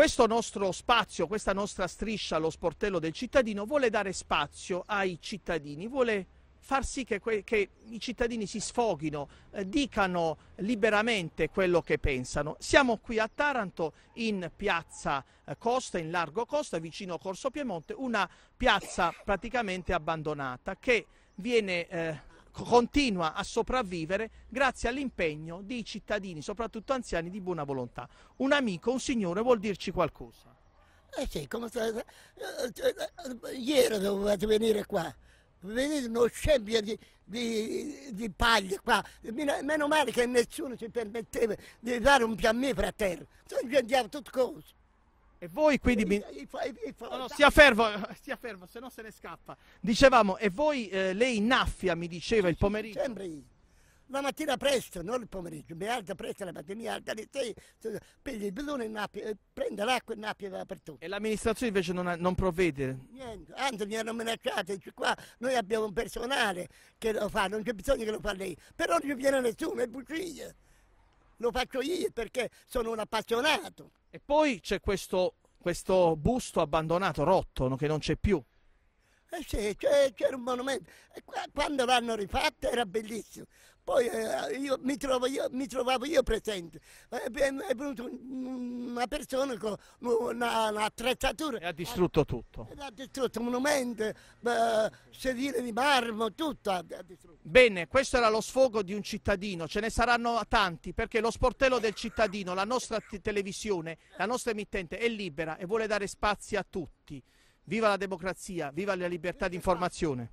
Questo nostro spazio, questa nostra striscia, lo sportello del cittadino, vuole dare spazio ai cittadini, vuole far sì che, che i cittadini si sfoghino, eh, dicano liberamente quello che pensano. Siamo qui a Taranto in piazza eh, Costa, in largo Costa, vicino Corso Piemonte, una piazza praticamente abbandonata che viene eh, continua a sopravvivere grazie all'impegno di cittadini, soprattutto anziani di buona volontà. Un amico, un signore vuol dirci qualcosa. Eh sì, come state? Eh, eh, ieri dovevate venire qua. Vedete uno scempio di, di, di paglia qua. Meno male che nessuno si permetteva di fare un piammifero a terra. Sono gente tutte cose. E voi quindi... Mi... No, no, stia fermo, stia fermo, se no se ne scappa. Dicevamo, e voi, eh, lei innaffia, mi diceva il pomeriggio. sempre io. La mattina presto, non il pomeriggio, mi alza presto la mattina, mi alza alle 6, prende il bidone e eh, prende l'acqua e nappia dappertutto. E l'amministrazione invece non, ha, non, provvede? Niente, anzi mi hanno minacciato, dice qua noi abbiamo un personale che lo fa, non c'è bisogno che lo fa lei, però non ci viene nessuno, è bugia. Lo faccio io perché sono un appassionato. E poi c'è questo questo busto abbandonato, rotto, che non c'è più. Eh sì, c'era un monumento. E quando l'hanno rifatto era bellissimo. Poi eh, io, mi trovo, io, mi, trovavo io presente. Eh, è, è venuta una persona con un'attrezzatura. E ha distrutto ha, tutto. Ha distrutto monumenti, sedile di marmo, tutto ha, distrutto. Bene, questo era lo sfogo di un cittadino. Ce ne saranno tanti perché lo sportello del cittadino, la nostra televisione, la nostra emittente è libera e vuole dare spazi a tutti. Viva la democrazia, viva la libertà di informazione.